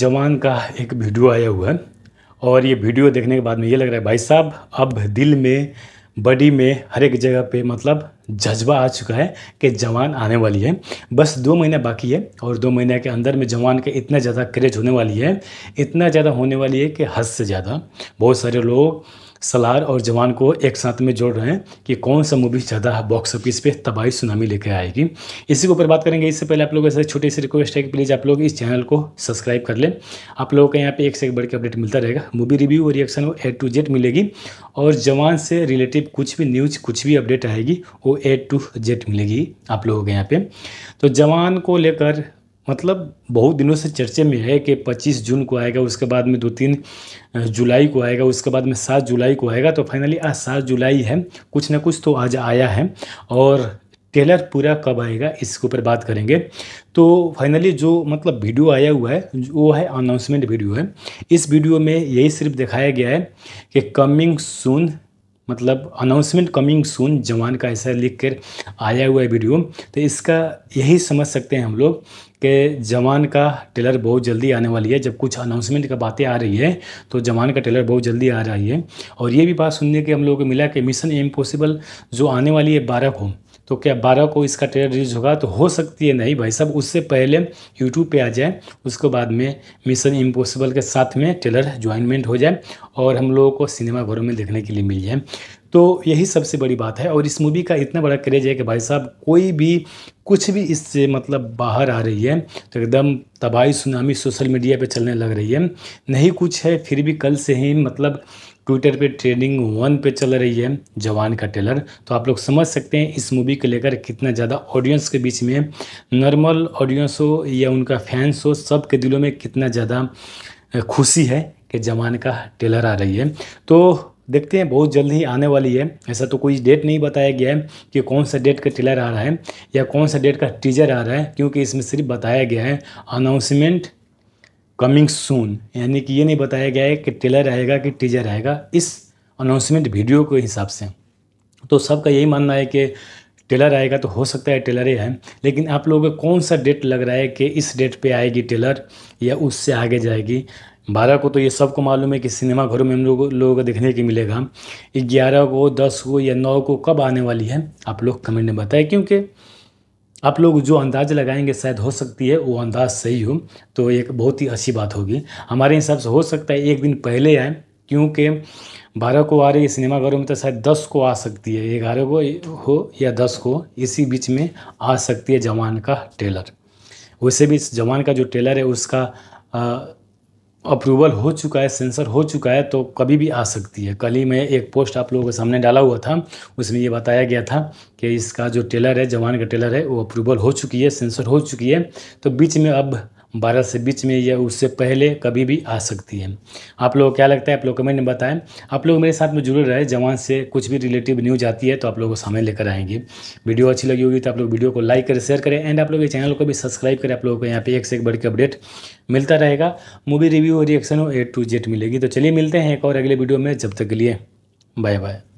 जवान का एक वीडियो आया हुआ है और ये वीडियो देखने के बाद में ये लग रहा है भाई साहब अब दिल में बॉडी में हर एक जगह पे मतलब जज्बा आ चुका है कि जवान आने वाली है बस दो महीना बाकी है और दो महीने के अंदर में जवान के इतना ज़्यादा क्रेज होने वाली है इतना ज़्यादा होने वाली है कि हद से ज़्यादा बहुत सारे लोग सलार और जवान को एक साथ में जोड़ रहे हैं कि कौन सा मूवी ज़्यादा बॉक्स ऑफिस पे तबाही सुनामी लेकर आएगी इसी के ऊपर बात करेंगे इससे पहले आप लोगों से छोटी सी रिक्वेस्ट है कि प्लीज़ आप लोग इस चैनल को सब्सक्राइब कर लें आप लोगों का यहाँ पे एक से एक बढ़ के अपडेट मिलता रहेगा मूवी रिव्यू और रिएक्शन ए टू जेड मिलेगी और जवान से रिलेटिव कुछ भी न्यूज़ कुछ भी अपडेट आएगी वो ए टू जेड मिलेगी आप लोगों के यहाँ पे तो जवान को लेकर मतलब बहुत दिनों से चर्चे में है कि 25 जून को आएगा उसके बाद में दो तीन जुलाई को आएगा उसके बाद में सात जुलाई को आएगा तो फाइनली आज सात जुलाई है कुछ ना कुछ तो आज आया है और टेलर पूरा कब आएगा इसके ऊपर बात करेंगे तो फाइनली जो मतलब वीडियो आया हुआ है वो है अनाउंसमेंट वीडियो है इस वीडियो में यही सिर्फ दिखाया गया है कि कमिंग सून मतलब अनाउंसमेंट कमिंग सून जवान का ऐसा लिख कर आया हुआ है वीडियो तो इसका यही समझ सकते हैं हम लोग कि जवान का टेलर बहुत जल्दी आने वाली है जब कुछ अनाउंसमेंट का बातें आ रही है तो जवान का टेलर बहुत जल्दी आ रही है और ये भी बात सुनने के हम लोगों को मिला कि मिशन इम्पॉसिबल जो आने वाली है बारह को तो क्या बारह को इसका ट्रेलर रिलीज होगा तो हो सकती है नहीं भाई साहब उससे पहले यूट्यूब पे आ जाए उसके बाद में मिशन इम्पॉसिबल के साथ में ट्रेलर ज्वाइनमेंट हो जाए और हम लोगों को सिनेमा घरों में देखने के लिए मिल जाए तो यही सबसे बड़ी बात है और इस मूवी का इतना बड़ा क्रेज है कि भाई साहब कोई भी कुछ भी इससे मतलब बाहर आ रही है तो एकदम तबाही सुनामी सोशल मीडिया पे चलने लग रही है नहीं कुछ है फिर भी कल से ही मतलब ट्विटर पे ट्रेंडिंग वन पे चल रही है जवान का ट्रेलर तो आप लोग समझ सकते हैं इस मूवी को लेकर कितना ज़्यादा ऑडियंस के बीच में नॉर्मल ऑडियंस हो या उनका फैंस हो सब के दिलों में कितना ज़्यादा खुशी है कि जवान का टेलर आ रही है तो देखते हैं बहुत जल्द ही आने वाली है ऐसा तो कोई डेट नहीं बताया गया है कि कौन सा डेट का ट्रेलर आ रहा है या कौन सा डेट का टीजर आ रहा है क्योंकि इसमें सिर्फ बताया गया है अनाउंसमेंट कमिंग सून यानी कि ये नहीं बताया गया है कि ट्रेलर आएगा कि टीजर आएगा इस अनाउंसमेंट वीडियो के हिसाब से तो सबका यही मानना है कि टेलर आएगा तो हो सकता है टेलर ही है लेकिन आप लोगों को कौन सा डेट लग रहा है कि इस डेट पे आएगी टेलर या उससे आगे जाएगी बारह को तो ये सबको मालूम है कि सिनेमा घरों में हम लोग लोगों को देखने के मिलेगा ग्यारह को दस को या नौ को कब आने वाली है आप लोग कमेंट में बताएं क्योंकि आप लोग जो अंदाज लगाएंगे शायद हो सकती है वो अंदाज सही हो तो एक बहुत ही अच्छी बात होगी हमारे हिसाब से हो सकता है एक दिन पहले आए क्योंकि बारह को आ रही सिनेमा घरों में तो शायद दस को आ सकती है ग्यारह को हो या दस को इसी बीच में आ सकती है जवान का ट्रेलर वैसे भी जवान का जो ट्रेलर है उसका आ, अप्रूवल हो चुका है सेंसर हो चुका है तो कभी भी आ सकती है कल ही मैं एक पोस्ट आप लोगों के सामने डाला हुआ था उसमें ये बताया गया था कि इसका जो टेलर है जवान का टेलर है वो अप्रूवल हो चुकी है सेंसर हो चुकी है तो बीच में अब बारह से बीच में या उससे पहले कभी भी आ सकती है आप लोगों को क्या लगता है आप लोग कमेंट में बताएं आप लोग मेरे साथ में जुड़े रहे जवान से कुछ भी रिलेटिव न्यूज आती है तो आप लोगों को सामने लेकर आएंगे वीडियो अच्छी लगी होगी तो आप लोग वीडियो को लाइक करें शेयर करें एंड आप लोग चैनल को भी सब्सक्राइब करें आप लोगों को यहाँ पे एक से एक बढ़ के अपडेट मिलता रहेगा मूवी रिव्यू और रिएक्शन हो ए टू जेड मिलेगी तो चलिए मिलते हैं एक और अगले वीडियो में जब तक के लिए बाय बाय